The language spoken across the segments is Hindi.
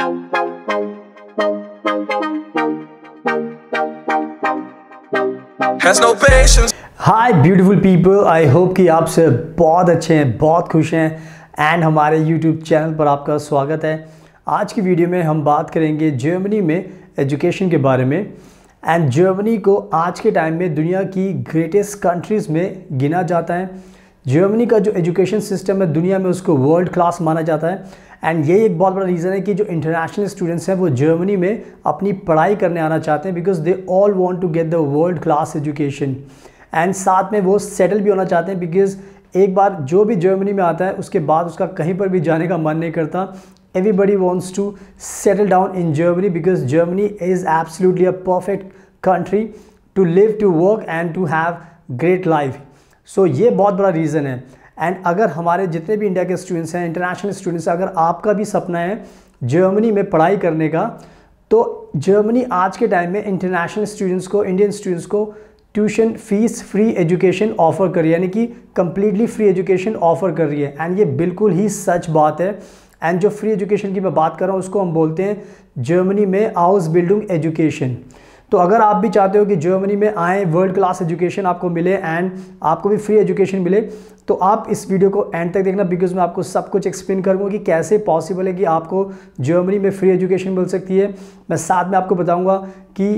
High beautiful people I hope कि आप सब बहुत अच्छे हैं बहुत खुश हैं एंड हमारे यूट्यूब चैनल पर आपका स्वागत है आज की वीडियो में हम बात करेंगे जर्मनी में एजुकेशन के बारे में एंड जर्मनी को आज के टाइम में दुनिया की ग्रेटेस्ट कंट्रीज़ में गिना जाता है जर्मनी का जो एजुकेशन सिस्टम है दुनिया में उसको वर्ल्ड क्लास माना जाता है एंड ये एक बहुत बड़ा रीज़न है कि जो इंटरनेशनल स्टूडेंट्स हैं वो जर्मनी में अपनी पढ़ाई करने आना चाहते हैं because they all want to get the world class education and साथ में वो सेटल भी होना चाहते हैं बिकॉज एक बार जो भी जर्मनी में आता है उसके बाद उसका कहीं पर भी जाने का मन नहीं करता everybody wants to settle down in Germany because Germany is absolutely a perfect country to live, to work and to have great life. So ये बहुत बड़ा reason है एंड अगर हमारे जितने भी इंडिया के स्टूडेंट्स हैं इंटरनेशनल स्टूडेंट्स हैं अगर आपका भी सपना है जर्मनी में पढ़ाई करने का तो जर्मनी आज के टाइम में इंटरनेशनल स्टूडेंट्स को इंडियन स्टूडेंट्स को tuition fees free education offer कर रही है यानी कि कम्प्लीटली फ्री एजुकेशन ऑफ़र कर रही है एंड ये बिल्कुल ही सच बात है एंड जो फ्री एजुकेशन की मैं बात कर रहा हूँ उसको हम बोलते हैं जर्मनी में हाउस बिल्डिंग एजुकेशन तो अगर आप भी चाहते हो कि जर्मनी में आए वर्ल्ड क्लास एजुकेशन आपको मिले एंड आपको भी फ्री एजुकेशन मिले तो आप इस वीडियो को एंड तक देखना बिकॉज मैं आपको सब कुछ एक्सप्लेन करूँगा कि कैसे पॉसिबल है कि आपको जर्मनी में फ्री एजुकेशन मिल सकती है मैं साथ में आपको बताऊँगा कि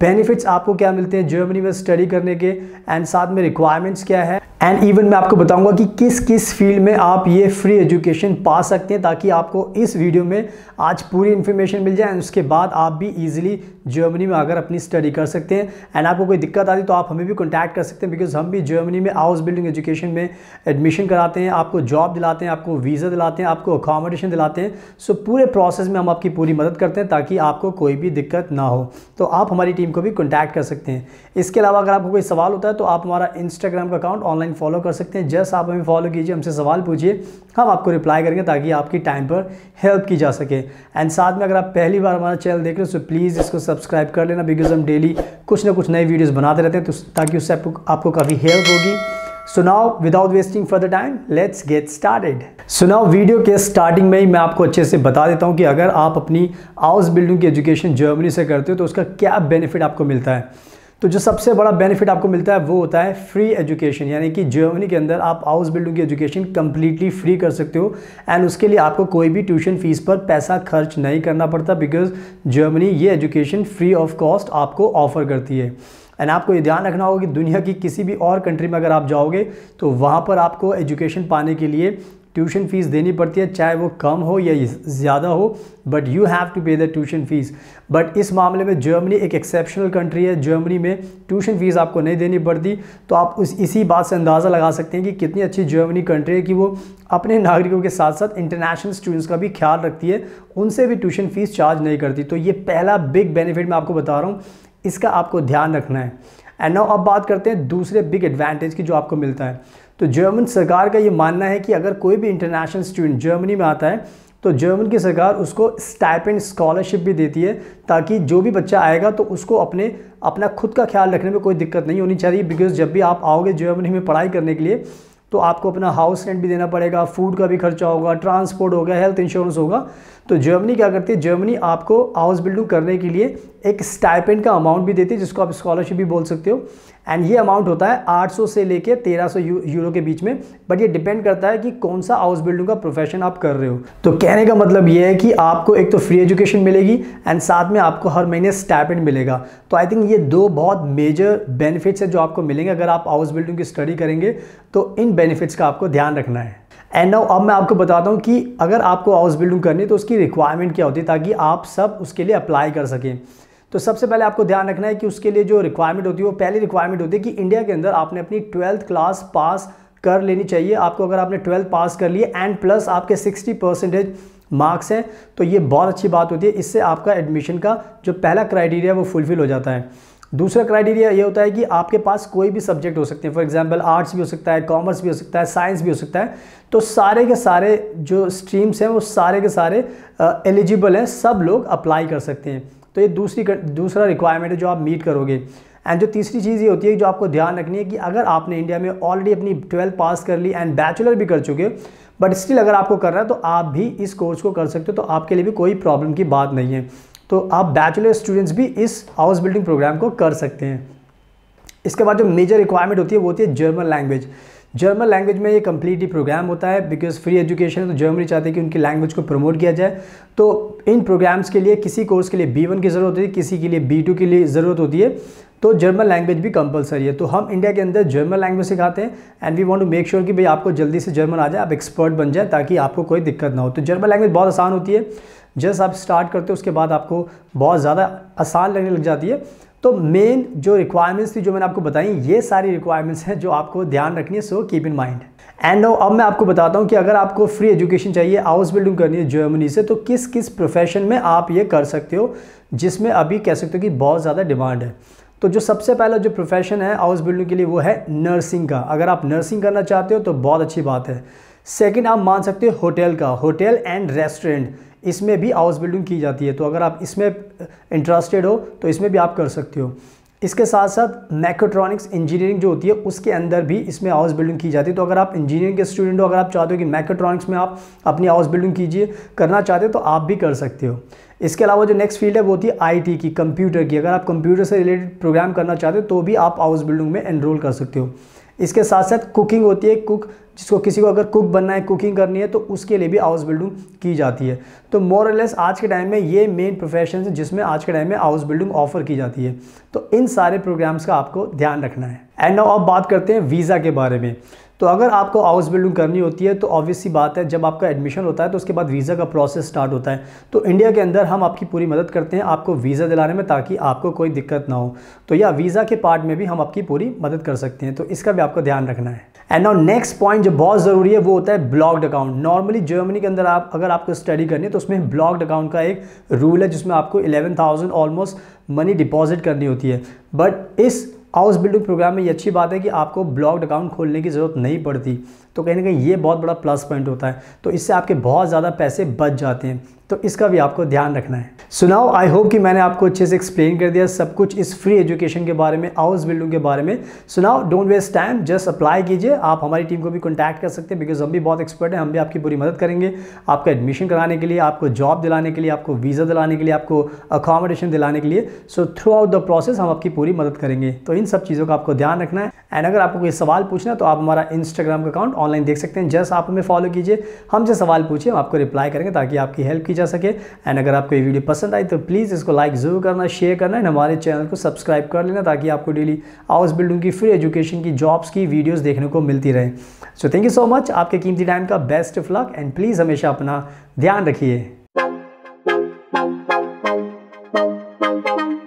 बेनिफिट्स आपको क्या मिलते हैं जर्मनी में स्टडी करने के एंड साथ में रिक्वायरमेंट्स क्या है एंड इवन मैं आपको बताऊंगा कि किस किस फील्ड में आप ये फ्री एजुकेशन पा सकते हैं ताकि आपको इस वीडियो में आज पूरी इन्फॉर्मेशन मिल जाए एंड उसके बाद आप भी इजीली जर्मनी में अगर अपनी स्टडी कर सकते हैं एंड आपको कोई दिक्कत आती तो आप हमें भी कॉन्टैक्ट कर सकते हैं बिकॉज हम भी जर्मनी में हाउस बिल्डिंग एजुकेशन में एडमिशन कराते हैं आपको जॉब दिलाते हैं आपको वीज़ा दिलाते हैं आपको अकोमोडेशन दिलाते हैं सो पूरे प्रोसेस में हम आपकी पूरी मदद करते हैं ताकि आपको कोई भी दिक्कत ना हो तो आप हमारी टीम को भी कॉन्टैक्ट कर सकते हैं इसके अलावा अगर आपको कोई सवाल होता है तो आप हमारा इंस्टाग्राम का अकाउंट ऑनलाइन फॉलो कर सकते हैं जस्ट आप हमें फॉलो कीजिए हमसे सवाल पूछिए हम आपको रिप्लाई करेंगे ताकि आपकी टाइम पर हेल्प की जा सके एंड साथ में अगर आप पहली बार हमारा चैनल देख रहे हो तो प्लीज़ इसको सब्सक्राइब कर लेना बिकॉज हम डेली कुछ ना कुछ नए वीडियोज़ बनाते रहते हैं तो ताकि उससे आपको आपको काफ़ी हेल्प होगी so now without wasting for the time let's get started so now video के स्टार्टिंग में ही मैं आपको अच्छे से बता देता हूँ कि अगर आप अपनी हाउस बिल्डिंग की एजुकेशन जर्मनी से करते हो तो उसका क्या बेनिफिट आपको मिलता है तो जो सबसे बड़ा बेनिफिट आपको मिलता है वो होता है फ्री एजुकेशन यानी कि जर्मनी के अंदर आप हाउस बिल्डिंग की एजुकेशन कम्प्लीटली फ्री कर सकते हो एंड उसके लिए आपको कोई भी ट्यूशन फीस पर पैसा खर्च नहीं करना पड़ता बिकॉज जर्मनी ये एजुकेशन फ्री ऑफ कॉस्ट आपको ऑफर करती है एंड आपको ये ध्यान रखना होगा कि दुनिया की किसी भी और कंट्री में अगर आप जाओगे तो वहाँ पर आपको एजुकेशन पाने के लिए ट्यूशन फ़ीस देनी पड़ती है चाहे वो कम हो या ज़्यादा हो but you have to pay the tuition fees but इस मामले में जर्मनी एक एक्सेप्शनल कंट्री है जर्मनी में ट्यूशन फ़ीस आपको नहीं देनी पड़ती तो आप उस इसी बात से अंदाज़ा लगा सकते हैं कि कितनी अच्छी जर्मनी कंट्री है कि वो अपने नागरिकों के साथ साथ इंटरनेशनल स्टूडेंट्स का भी ख्याल रखती है उनसे भी ट्यूशन फ़ीस चार्ज नहीं करती तो ये पहला बिग बेनिफिट मैं आपको बता रहा हूँ इसका आपको ध्यान रखना है एंड नाउ अब बात करते हैं दूसरे बिग एडवांटेज की जो आपको मिलता है तो जर्मन सरकार का ये मानना है कि अगर कोई भी इंटरनेशनल स्टूडेंट जर्मनी में आता है तो जर्मन की सरकार उसको स्टाइपेंड स्कॉलरशिप भी देती है ताकि जो भी बच्चा आएगा तो उसको अपने अपना खुद का ख्याल रखने में कोई दिक्कत नहीं होनी चाहिए बिकॉज जब भी आप आओगे जर्मनी में पढ़ाई करने के लिए तो आपको अपना हाउस रेंट भी देना पड़ेगा फूड का भी खर्चा होगा ट्रांसपोर्ट होगा हेल्थ इंश्योरेंस होगा तो जर्मनी क्या करती है जर्मनी आपको हाउस बिल्डिंग करने के लिए एक स्टाइपेंड का अमाउंट भी देती है जिसको आप स्कॉलरशिप भी बोल सकते हो एंड ये अमाउंट होता है 800 से लेके 1300 यू, यूरो के बीच में बट ये डिपेंड करता है कि कौन सा हाउस बिल्डिंग का प्रोफेशन आप कर रहे हो तो कहने का मतलब ये है कि आपको एक तो फ्री एजुकेशन मिलेगी एंड साथ में आपको हर महीने स्टाइपेंड मिलेगा तो आई थिंक ये दो बहुत मेजर बेनिफिट्स है जो आपको मिलेंगे अगर आप हाउस बिल्डिंग की स्टडी करेंगे तो इन बेनिफिट्स का आपको ध्यान रखना है एंड नाउ अब मैं आपको बताता हूँ कि अगर आपको हाउस बिल्डिंग करनी है तो उसकी रिक्वायरमेंट क्या होती है ताकि आप सब उसके लिए अप्लाई कर सकें तो सबसे पहले आपको ध्यान रखना है कि उसके लिए जो रिक्वायरमेंट होती है वो पहली रिक्वायरमेंट होती है कि इंडिया के अंदर आपने अपनी ट्वेल्थ क्लास पास कर लेनी चाहिए आपको अगर आपने ट्वेल्थ पास कर लिए एंड प्लस आपके सिक्सटी परसेंटेज मार्क्स हैं तो ये बहुत अच्छी बात होती है इससे आपका एडमिशन का जो पहला क्राइटेरिया वो फुलफ़िल हो जाता है दूसरा क्राइटेरिया ये होता है कि आपके पास कोई भी सब्जेक्ट हो सकते हैं फॉर एग्जांपल आर्ट्स भी हो सकता है कॉमर्स भी हो सकता है साइंस भी हो सकता है तो सारे के सारे जो स्ट्रीम्स हैं वो सारे के सारे एलिजिबल हैं सब लोग अप्लाई कर सकते हैं तो ये दूसरी दूसरा रिक्वायरमेंट है जो आप मीट करोगे एंड जो तीसरी चीज़ ये होती है जो आपको ध्यान रखनी है कि अगर आपने इंडिया में ऑलरेडी अपनी ट्वेल्थ पास कर ली एंड बैचलर भी कर चुके बट स्टिल अगर आपको करना है तो आप भी इस कोर्स को कर सकते हो तो आपके लिए भी कोई प्रॉब्लम की बात नहीं है तो आप बैचलर स्टूडेंट्स भी इस हाउस बिल्डिंग प्रोग्राम को कर सकते हैं इसके बाद जो मेजर रिक्वायरमेंट होती है वो होती है जर्मन लैंग्वेज जर्मन लैंग्वेज में ये कम्प्लीटली प्रोग्राम होता है बिकॉज फ्री एजुकेशन तो जर्मनी चाहते हैं कि उनकी लैंग्वेज को प्रमोट किया जाए तो इन प्रोग्राम्स के लिए किसी कोर्स के लिए बी वन की ज़रूरत होती है किसी के लिए बी टू के लिए ज़रूरत होती है तो जर्मन लैंग्वेज भी कंपलसरी है तो हम इंडिया के अंदर जर्मन लैंग्वेज सिखाते हैं and we want to make sure कि भाई आपको जल्दी से जर्मन आ जाए आप एक्सपर्ट बन जाए ताकि आपको कोई दिक्कत ना हो तो जर्मन लैंग्वेज बहुत आसान होती है जस्ट आप स्टार्ट करते हो उसके बाद आपको बहुत ज़्यादा आसान लगने लग जाती है तो मेन जो रिक्वायरमेंट्स थी जो मैंने आपको बताई ये सारी रिक्वायरमेंट्स हैं जो आपको ध्यान रखनी है so keep in mind and now अब मैं आपको बताता हूँ कि अगर आपको फ्री एजुकेशन चाहिए हाउस बिल्डिंग करनी है जर्मनी से तो किस किस प्रोफेशन में आप ये कर सकते हो जिसमें अभी कह सकते हो कि बहुत ज़्यादा डिमांड है तो जो सबसे पहला जो प्रोफेशन है हाउस बिल्डिंग के लिए वो है नर्सिंग का अगर आप नर्सिंग करना चाहते हो तो बहुत अच्छी बात है सेकेंड आप मान सकते हो होटल का होटल एंड रेस्टोरेंट इसमें भी हाउस बिल्डिंग की जाती है तो अगर आप इसमें इंटरेस्टेड uh, हो तो इसमें भी आप कर सकते हो इसके साथ साथ मैक्रोट्रॉनिक्स इंजीनियरिंग जो होती है उसके अंदर भी इसमें हाउस बिल्डिंग की जाती है तो अगर आप इंजीनियरिंग के स्टूडेंट हो अगर आप चाहते हो कि मैक्रोट्रॉनिक्स में आप अपनी हाउस बिल्डिंग कीजिए करना चाहते हो तो आप भी कर सकते हो इसके अलावा जो नेक्स्ट फील्ड है वो होती है आईटी की कंप्यूटर की अगर आप कंप्यूटर से रिलेटेड प्रोग्राम करना चाहते हो तो भी आप हाउस बिल्डिंग में एनरोल कर सकते हो इसके साथ साथ कुकिंग होती है कुक जिसको किसी को अगर कुक बनना है कुकिंग करनी है तो उसके लिए भी हाउस बिल्डिंग की जाती है तो मोरलेस आज के टाइम में ये मेन प्रोफेशन है जिसमें आज के टाइम में हाउस बिल्डिंग ऑफर की जाती है तो इन सारे प्रोग्राम्स का आपको ध्यान रखना है एंड अब बात करते हैं वीज़ा के बारे में तो अगर आपको हाउस बिल्डिंग करनी होती है तो ऑब्वियसली बात है जब आपका एडमिशन होता है तो उसके बाद वीज़ा का प्रोसेस स्टार्ट होता है तो इंडिया के अंदर हम आपकी पूरी मदद करते हैं आपको वीज़ा दिलाने में ताकि आपको कोई दिक्कत ना हो तो या वीज़ा के पार्ट में भी हम आपकी पूरी मदद कर सकते हैं तो इसका भी आपको ध्यान रखना है एंड नाउ नेक्स्ट पॉइंट जो बहुत ज़रूरी है वो होता है ब्लॉक्ड अकाउंट नॉर्मली जर्मनी के अंदर आप अगर आपको स्टडी करनी है तो उसमें ब्लॉक्ड अकाउंट का एक रूल है जिसमें आपको 11,000 ऑलमोस्ट मनी डिपॉजिट करनी होती है बट इस हाउस बिल्डिंग प्रोग्राम में ये अच्छी बात है कि आपको ब्लॉग्ड अकाउंट खोलने की ज़रूरत नहीं पड़ती तो कहीं ना कहीं ये बहुत बड़ा प्लस पॉइंट होता है तो इससे आपके बहुत ज़्यादा पैसे बच जाते हैं तो इसका भी आपको ध्यान रखना है सुनाओ आई होप कि मैंने आपको अच्छे से एक्सप्लेन कर दिया सब कुछ इस फ्री एजुकेशन के बारे में हाउस बिल्डिंग के बारे में सुनाओ don't waste time just apply कीजिए आप हमारी टीम को भी कॉन्टैक्ट कर सकते हैं बिकॉज हम भी बहुत एक्सपर्ट हैं हम भी आपकी पूरी मदद करेंगे आपका एडमिशन कराने के लिए आपको जॉब दिलाने के लिए आपको वीज़ा दिलाने के लिए आपको अकोमोडेशन दिलाने के लिए so throughout the process हम आपकी पूरी मदद करेंगे तो इन सब चीज़ों का आपको ध्यान रखना है एंड अगर आपको कोई सवाल पूछना है तो आप हमारा इंस्टाग्राम का अकाउंट ऑनलाइन देख सकते हैं जस्ट आप हमें फॉलो कीजिए हमसे सवाल पूछिए हम आपको रिप्लाई करेंगे ताकि आपकी हेल्प की जा सके एंड अगर आपको ये वीडियो पसंद आई तो प्लीज़ इसको लाइक ज़रूर करना शेयर करना एंड हमारे चैनल को सब्सक्राइब कर लेना ताकि आपको डेली हाउस बिल्डिंग की फ्री एजुकेशन की जॉब्स की वीडियोज़ देखने को मिलती रहे so thank you so much आपके कीमती टाइम का best of luck and please हमेशा अपना ध्यान रखिए